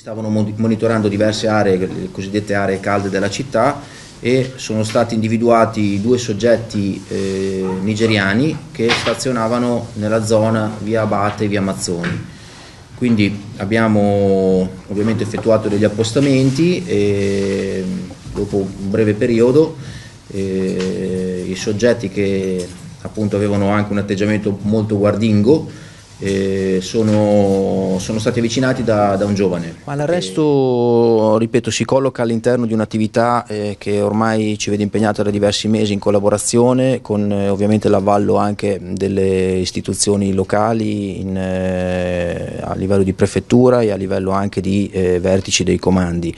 Stavano monitorando diverse aree, le cosiddette aree calde della città e sono stati individuati due soggetti eh, nigeriani che stazionavano nella zona via Abate e via Mazzoni. Quindi abbiamo ovviamente effettuato degli appostamenti e dopo un breve periodo eh, i soggetti che appunto avevano anche un atteggiamento molto guardingo eh, sono, sono, stati avvicinati da, da, un giovane. Ma l'arresto, e... ripeto, si colloca all'interno di un'attività eh, che ormai ci vede impegnata da diversi mesi in collaborazione con eh, ovviamente l'avvallo anche delle istituzioni locali in, eh, a livello di prefettura e a livello anche di eh, vertici dei comandi.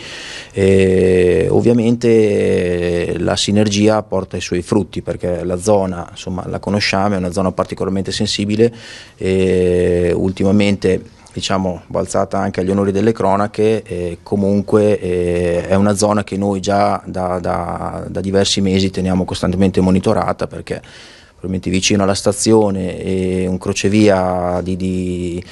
Eh, ovviamente eh, la sinergia porta i suoi frutti perché la zona, insomma, la conosciamo, è una zona particolarmente sensibile e ultimamente diciamo balzata anche agli onori delle cronache, eh, comunque eh, è una zona che noi già da, da, da, diversi mesi teniamo costantemente monitorata perché probabilmente vicino alla stazione e un crocevia di, di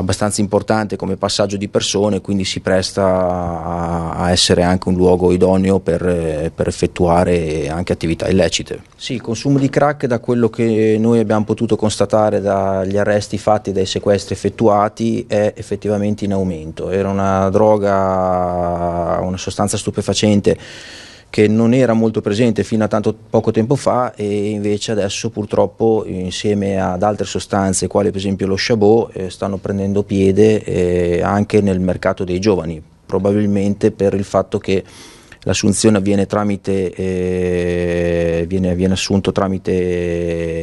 abbastanza importante come passaggio di persone, quindi si presta a, a essere anche un luogo idoneo per, eh, per, effettuare anche attività illecite. Sì, il consumo di crack da quello che noi abbiamo potuto constatare dagli arresti fatti e dai sequestri effettuati è effettivamente in aumento. Era una droga, una sostanza stupefacente che non era molto presente fino a tanto poco tempo fa e invece adesso purtroppo insieme ad altre sostanze quali per esempio lo Chabot eh, stanno prendendo piede eh, anche nel mercato dei giovani, probabilmente per il fatto che l'assunzione avviene, tramite, eh, viene, viene assunto tramite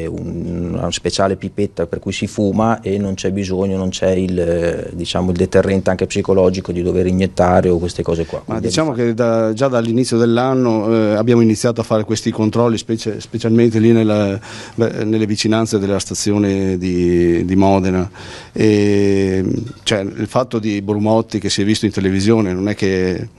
una speciale pipetta per cui si fuma e non c'è bisogno, non c'è il, eh, diciamo, il deterrente anche psicologico di dover iniettare o queste cose qua. Quindi Ma diciamo che da, già dall'inizio dell'anno eh, abbiamo iniziato a fare questi controlli, specie, specialmente lì nella, beh, nelle vicinanze della stazione di, di Modena. E, cioè, il fatto di Brumotti che si è visto in televisione non è che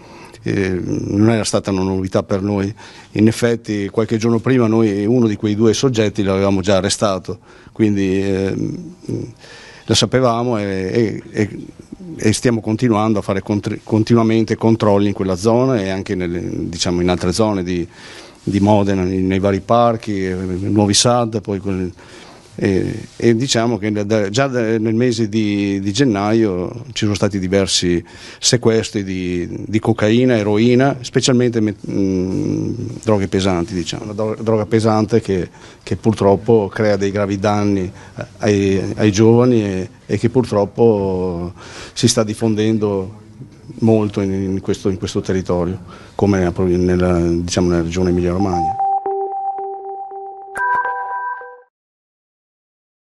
eh, non era stata una novità per noi. In effetti qualche giorno prima noi uno di quei due soggetti l'avevamo già arrestato, quindi eh, lo sapevamo e, e, e, stiamo continuando a fare contri, continuamente controlli in quella zona e anche nelle, diciamo, in altre zone di, di Modena, nei, nei vari parchi, eh, nuovi SAD, poi... Quel, e, e diciamo che da, già nel mese di, di, gennaio ci sono stati diversi sequestri di, di cocaina, eroina, specialmente mh, mm, droghe pesanti, diciamo, una droga, droga pesante che, che, purtroppo crea dei gravi danni ai, ai giovani e, e, che purtroppo si sta diffondendo molto in, in, questo, in questo, territorio, come nella, diciamo, nella regione Emilia-Romagna.